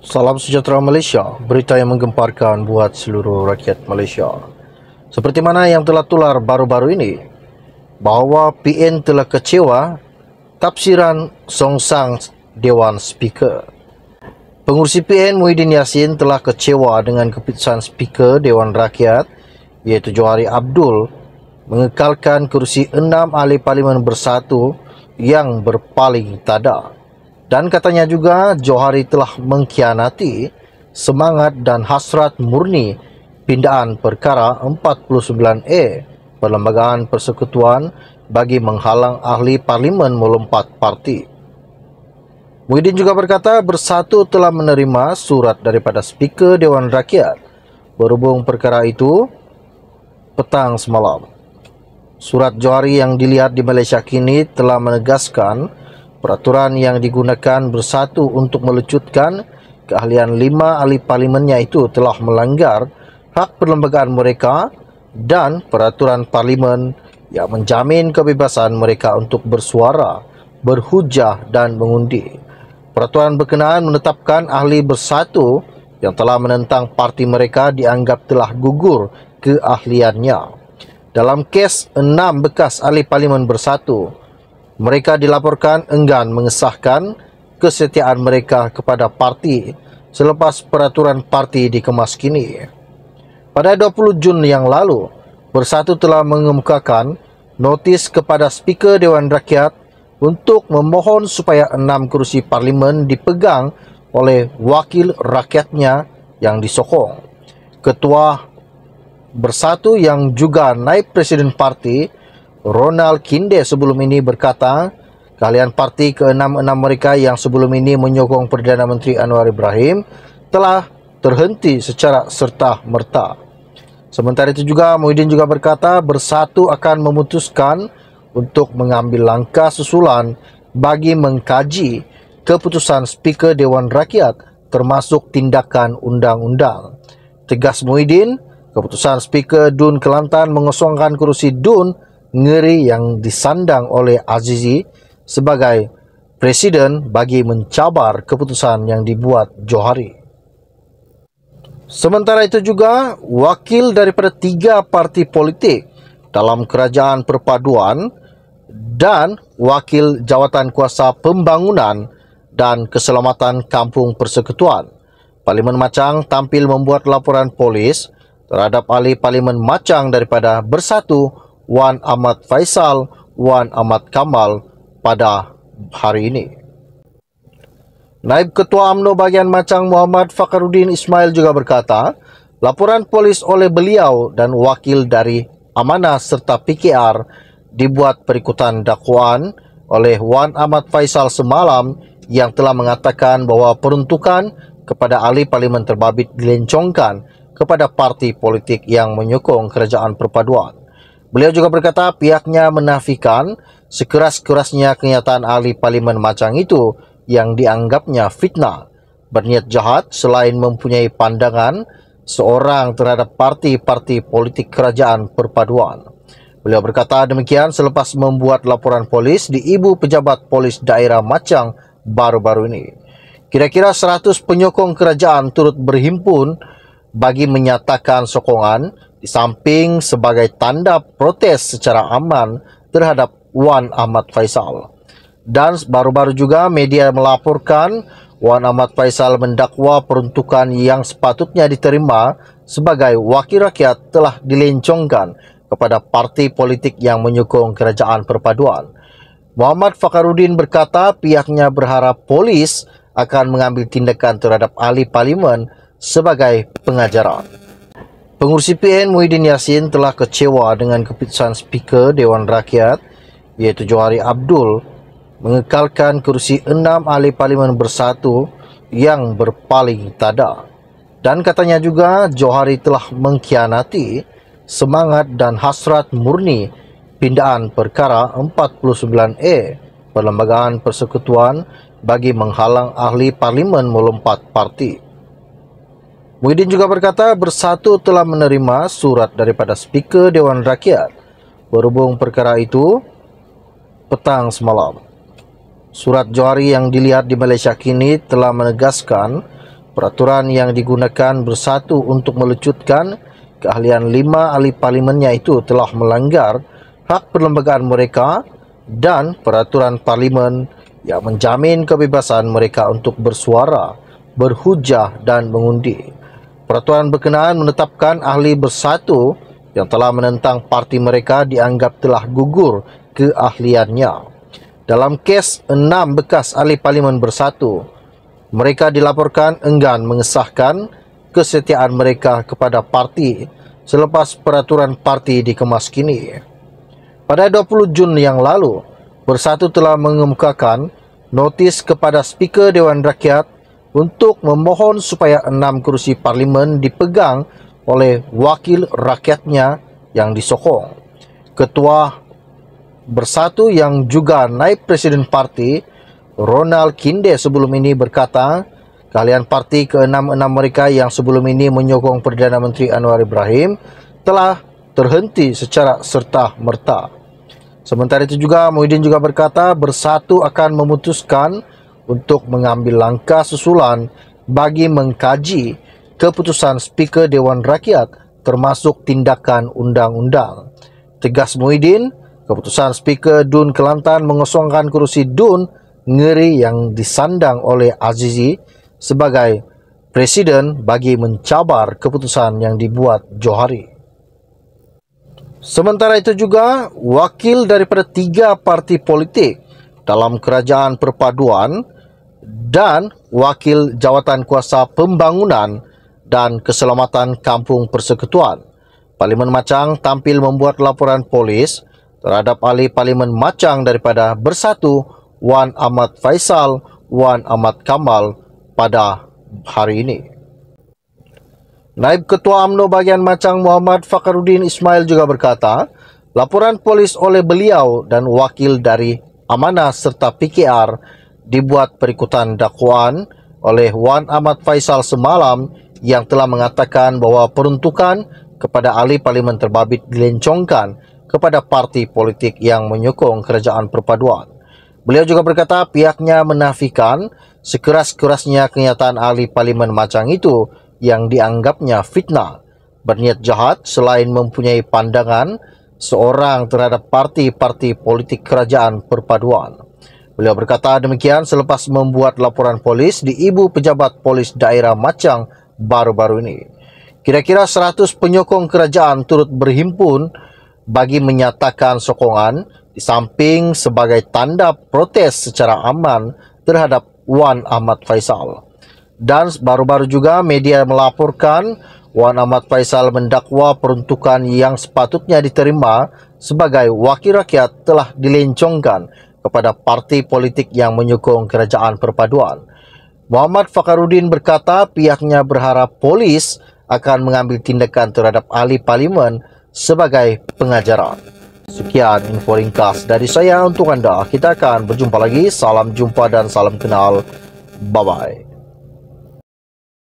Salam sejahtera Malaysia, berita yang menggemparkan buat seluruh rakyat Malaysia. Seperti mana yang telah tular baru-baru ini, bahawa PN telah kecewa tafsiran songsang Dewan Speaker. Pengurusi PN Muhyiddin Yassin telah kecewa dengan keputusan Speaker Dewan Rakyat iaitu Johari Abdul mengekalkan kerusi enam ahli parlimen bersatu yang berpaling tadah. Dan katanya juga Johari telah mengkhianati semangat dan hasrat murni pindaan perkara 49A Perlembagaan Persekutuan bagi menghalang ahli parlimen melompat parti. Muhyiddin juga berkata bersatu telah menerima surat daripada Speaker Dewan Rakyat berhubung perkara itu petang semalam. Surat Johari yang dilihat di Malaysia kini telah menegaskan peraturan yang digunakan bersatu untuk melecutkan keahlian lima ahli parlimennya itu telah melanggar hak perlembagaan mereka dan peraturan parlimen yang menjamin kebebasan mereka untuk bersuara, berhujah dan mengundi. Peraturan berkenaan menetapkan ahli bersatu yang telah menentang parti mereka dianggap telah gugur keahliannya. Dalam kes enam bekas ahli parlimen bersatu, mereka dilaporkan enggan mengesahkan kesetiaan mereka kepada parti selepas peraturan parti dikemas kini. Pada 20 Jun yang lalu, Bersatu telah mengemukakan notis kepada Speaker Dewan Rakyat untuk memohon supaya enam kerusi parlimen dipegang oleh wakil rakyatnya yang disokong. Ketua Bersatu yang juga naib presiden parti, Ronald Kinde sebelum ini berkata, kalian parti ke-66 mereka yang sebelum ini menyokong Perdana Menteri Anwar Ibrahim telah terhenti secara serta merta. Sementara itu juga Muhyiddin juga berkata bersatu akan memutuskan untuk mengambil langkah susulan bagi mengkaji keputusan Speaker Dewan Rakyat termasuk tindakan undang-undang. Tegas Muhyiddin, keputusan Speaker Dun Kelantan mengosongkan kursi Dun ngeri yang disandang oleh Azizi sebagai presiden bagi mencabar keputusan yang dibuat Johari. Sementara itu juga, wakil daripada tiga parti politik dalam kerajaan perpaduan dan wakil jawatan kuasa pembangunan dan keselamatan kampung persekutuan. Parlimen Macang tampil membuat laporan polis terhadap ahli Parlimen Macang daripada Bersatu Wan Ahmad Faisal, Wan Ahmad Kamal pada hari ini. Naib Ketua UMNO bahagian Macang Muhammad Fakharuddin Ismail juga berkata, laporan polis oleh beliau dan wakil dari Amanah serta PKR dibuat perikutan dakwaan oleh Wan Ahmad Faisal semalam yang telah mengatakan bahawa peruntukan kepada ahli parlimen terbabit dilencongkan kepada parti politik yang menyokong kerajaan perpaduan. Beliau juga berkata pihaknya menafikan sekeras-kerasnya kenyataan ahli parlimen macam itu yang dianggapnya fitnah. Berniat jahat selain mempunyai pandangan seorang terhadap parti-parti politik kerajaan perpaduan. Beliau berkata demikian selepas membuat laporan polis di ibu pejabat polis daerah Macang baru-baru ini. Kira-kira 100 penyokong kerajaan turut berhimpun bagi menyatakan sokongan di samping sebagai tanda protes secara aman terhadap Wan Ahmad Faisal. Dan baru-baru juga media melaporkan Wan Ahmad Faisal mendakwa peruntukan yang sepatutnya diterima sebagai wakil rakyat telah dilencongkan kepada parti politik yang menyokong kerajaan perpaduan. Muhammad Fakharuddin berkata pihaknya berharap polis akan mengambil tindakan terhadap ahli parlimen sebagai pengajaran. Pengurusi PN Muhyiddin Yassin telah kecewa dengan keputusan Speaker Dewan Rakyat iaitu Johari Abdul mengekalkan kerusi enam ahli parlimen bersatu yang berpaling tada. Dan katanya juga Johari telah mengkhianati semangat dan hasrat murni pindaan perkara 49A Perlembagaan Persekutuan bagi menghalang ahli parlimen melompat parti. Muhyiddin juga berkata bersatu telah menerima surat daripada speaker Dewan Rakyat berhubung perkara itu petang semalam. Surat Johari yang dilihat di Malaysia kini telah menegaskan peraturan yang digunakan bersatu untuk melecutkan keahlian lima ahli parlimennya itu telah melanggar hak perlembagaan mereka dan peraturan parlimen yang menjamin kebebasan mereka untuk bersuara, berhujah dan mengundi. Peraturan berkenaan menetapkan ahli bersatu yang telah menentang parti mereka dianggap telah gugur keahliannya. Dalam kes enam bekas ahli parlimen bersatu, mereka dilaporkan enggan mengesahkan kesetiaan mereka kepada parti selepas peraturan parti dikemas kini. Pada 20 Jun yang lalu, Bersatu telah mengemukakan notis kepada Speaker Dewan Rakyat untuk memohon supaya enam kerusi parlimen dipegang oleh wakil rakyatnya yang disokong. Ketua Bersatu yang juga naib presiden parti, Ronald Kinde sebelum ini berkata, kalian parti ke enam-enam mereka yang sebelum ini menyokong Perdana Menteri Anwar Ibrahim telah terhenti secara serta-merta. Sementara itu juga, Muhyiddin juga berkata, Bersatu akan memutuskan untuk mengambil langkah susulan bagi mengkaji keputusan Speaker Dewan Rakyat termasuk tindakan undang-undang. Tegas Muhyiddin, keputusan Speaker Dun Kelantan mengosongkan kerusi Dun ngeri yang disandang oleh Azizi sebagai Presiden bagi mencabar keputusan yang dibuat Johari. Sementara itu juga, wakil daripada tiga parti politik dalam kerajaan perpaduan dan wakil jawatan kuasa pembangunan dan keselamatan kampung persekutuan. Parlimen Macang tampil membuat laporan polis terhadap ahli Parlimen Macang daripada Bersatu Wan Ahmad Faisal Wan Ahmad Kamal pada hari ini. Naib Ketua UMNO bagian Macang Muhammad Fakharuddin Ismail juga berkata, laporan polis oleh beliau dan wakil dari Amanah serta PKR dibuat perikutan dakwaan oleh Wan Ahmad Faisal semalam yang telah mengatakan bahawa peruntukan kepada ahli parlimen terbabit dilencongkan kepada parti politik yang menyokong kerajaan perpaduan. Beliau juga berkata pihaknya menafikan sekeras-kerasnya kenyataan ahli parlimen macam itu yang dianggapnya fitnah. Berniat jahat selain mempunyai pandangan seorang terhadap parti-parti politik kerajaan perpaduan. Beliau berkata demikian selepas membuat laporan polis di ibu pejabat polis daerah Macang baru-baru ini. Kira-kira 100 penyokong kerajaan turut berhimpun bagi menyatakan sokongan di samping sebagai tanda protes secara aman terhadap Wan Ahmad Faisal. Dan baru-baru juga media melaporkan Wan Ahmad Faisal mendakwa peruntukan yang sepatutnya diterima sebagai wakil rakyat telah dilencongkan kepada parti politik yang menyokong kerajaan perpaduan. Muhammad Fakharuddin berkata pihaknya berharap polis akan mengambil tindakan terhadap ahli parlimen sebagai pengajaran. Sekian info ringkas dari saya untuk anda. Kita akan berjumpa lagi. Salam jumpa dan salam kenal. Bye-bye.